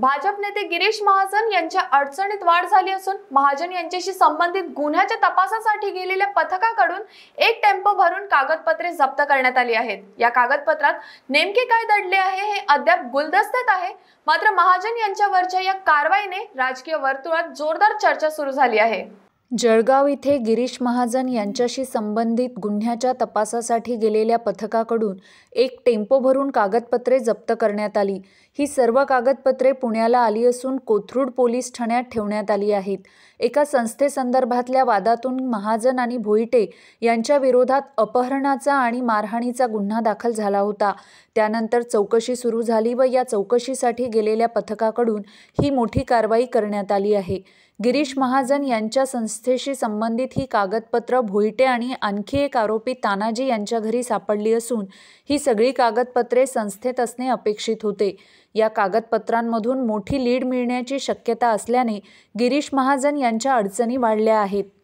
भाजप नेते गिरीश महाजन यांच्या अडचणीत वाढ झाली असून महाजन यांच्याशी संबंधित गुन्ह्याच्या तपासासाठी गेलेल्या पथकाकडून एक टेम्पो भरून कागदपत्रे जप्त करण्यात आली आहेत या कागदपत्रात नेमके काय दडले आहे हे अद्याप गुलदस्त्यात आहे मात्र महाजन यांच्यावरच्या या कारवाईने राजकीय वर्तुळात जोरदार चर्चा सुरू झाली आहे जळगाव इथे गिरीश महाजन यांच्याशी संबंधित गुन्ह्याच्या तपासासाठी गेलेल्या पथकाकडून एक टेम्पो भरून कागदपत्रे जप्त करण्यात आली ही सर्व कागदपत्रे पुण्याला आली असून कोथरूड पोलीस ठाण्यात ठेवण्यात आली आहेत एका संस्थेसंदर्भातल्या वादातून महाजन आणि भोईटे यांच्या विरोधात अपहरणाचा आणि मारहाणीचा गुन्हा दाखल झाला होता त्यानंतर चौकशी सुरू झाली व या चौकशीसाठी गेलेल्या पथकाकडून ही मोठी कारवाई करण्यात आली आहे गिरीश महाजन यांच्या संस्थेशी संबंधित ही कागदपत्र भोईटे आणि आणखी एक आरोपी तानाजी यांच्या घरी सापडली असून ही सगळी कागदपत्रे संस्थेत असणे अपेक्षित होते या कागदपत्रांमधून मोठी लीड मिळण्याची शक्यता असल्याने गिरीश महाजन यांच्या अडचणी वाढल्या आहेत